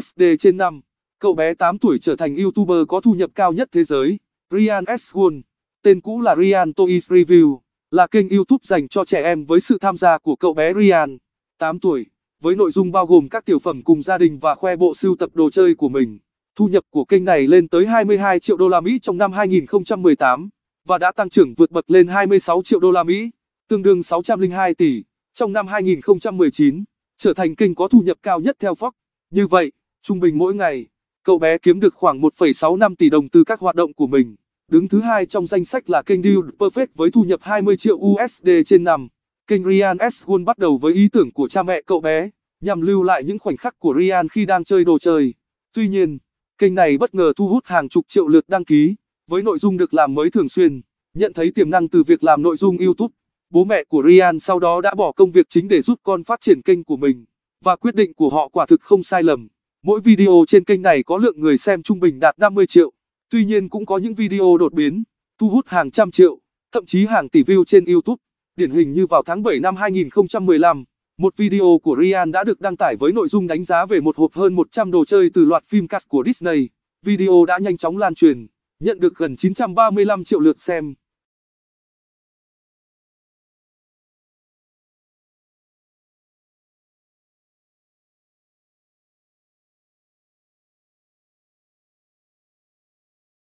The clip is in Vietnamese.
SD trên năm. Cậu bé 8 tuổi trở thành YouTuber có thu nhập cao nhất thế giới. Rian S. Won, tên cũ là Rian Toys Review, là kênh YouTube dành cho trẻ em với sự tham gia của cậu bé Rian, 8 tuổi, với nội dung bao gồm các tiểu phẩm cùng gia đình và khoe bộ sưu tập đồ chơi của mình. Thu nhập của kênh này lên tới 22 triệu đô la Mỹ trong năm 2018 và đã tăng trưởng vượt bậc lên 26 triệu đô la Mỹ, tương đương 602 tỷ trong năm 2019, trở thành kênh có thu nhập cao nhất theo Fox. Như vậy, Trung bình mỗi ngày, cậu bé kiếm được khoảng 1,65 tỷ đồng từ các hoạt động của mình. Đứng thứ hai trong danh sách là kênh Dude Perfect với thu nhập 20 triệu USD trên năm. Kênh Ryan S. Won bắt đầu với ý tưởng của cha mẹ cậu bé, nhằm lưu lại những khoảnh khắc của Ryan khi đang chơi đồ chơi. Tuy nhiên, kênh này bất ngờ thu hút hàng chục triệu lượt đăng ký, với nội dung được làm mới thường xuyên. Nhận thấy tiềm năng từ việc làm nội dung YouTube, bố mẹ của Ryan sau đó đã bỏ công việc chính để giúp con phát triển kênh của mình, và quyết định của họ quả thực không sai lầm. Mỗi video trên kênh này có lượng người xem trung bình đạt 50 triệu. Tuy nhiên cũng có những video đột biến, thu hút hàng trăm triệu, thậm chí hàng tỷ view trên YouTube. Điển hình như vào tháng 7 năm 2015, một video của Ryan đã được đăng tải với nội dung đánh giá về một hộp hơn 100 đồ chơi từ loạt phim cast của Disney. Video đã nhanh chóng lan truyền, nhận được gần 935 triệu lượt xem.